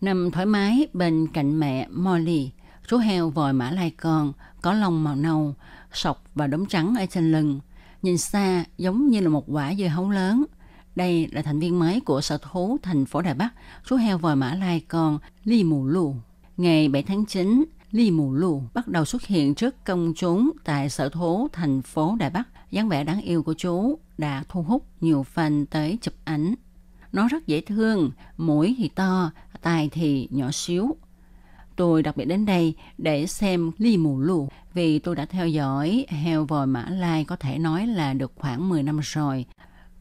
Nằm thoải mái bên cạnh mẹ Molly, chú heo vòi mã lai con, có lông màu nâu, sọc và đốm trắng ở trên lưng. Nhìn xa giống như là một quả dưa hấu lớn. Đây là thành viên mới của sở thú thành phố Đài Bắc, chú heo vòi mã lai con Li Mù Lù. Ngày 7 tháng 9, Li Mù Lù bắt đầu xuất hiện trước công chúng tại sở thú thành phố Đài Bắc. dáng vẻ đáng yêu của chú đã thu hút nhiều fan tới chụp ảnh. Nó rất dễ thương, mũi thì to, tài thì nhỏ xíu. Tôi đặc biệt đến đây để xem Ly Mù Lù vì tôi đã theo dõi heo vòi Mã Lai có thể nói là được khoảng 10 năm rồi.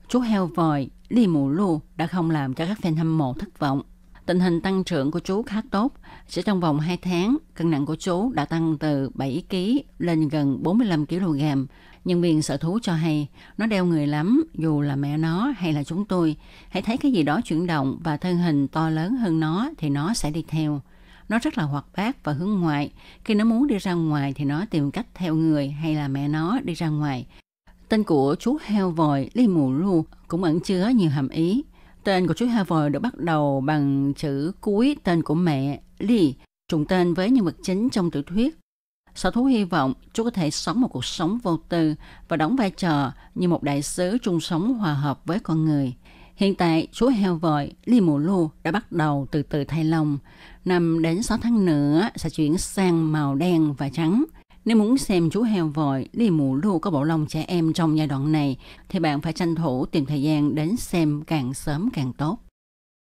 Chú heo vòi li Mù Lù đã không làm cho các fan hâm mộ thất vọng. Tình hình tăng trưởng của chú khá tốt. Chỉ trong vòng 2 tháng, cân nặng của chú đã tăng từ 7 kg lên gần 45 kg. Nhân viên sở thú cho hay, nó đeo người lắm, dù là mẹ nó hay là chúng tôi. Hãy thấy cái gì đó chuyển động và thân hình to lớn hơn nó thì nó sẽ đi theo. Nó rất là hoạt bát và hướng ngoại. Khi nó muốn đi ra ngoài thì nó tìm cách theo người hay là mẹ nó đi ra ngoài. Tên của chú heo vòi Li Mù Lu cũng ẩn chứa nhiều hàm ý. Tên của chú heo vòi được bắt đầu bằng chữ cuối tên của mẹ, Lee, trùng tên với nhân vật chính trong tiểu thuyết. Sở thú hy vọng chú có thể sống một cuộc sống vô tư và đóng vai trò như một đại sứ chung sống hòa hợp với con người. Hiện tại, chú heo vòi Li Mù Lu đã bắt đầu từ từ thay lòng. Năm đến 6 tháng nữa sẽ chuyển sang màu đen và trắng. Nếu muốn xem chú heo vội đi mù lu có bộ lông trẻ em trong giai đoạn này, thì bạn phải tranh thủ tìm thời gian đến xem càng sớm càng tốt.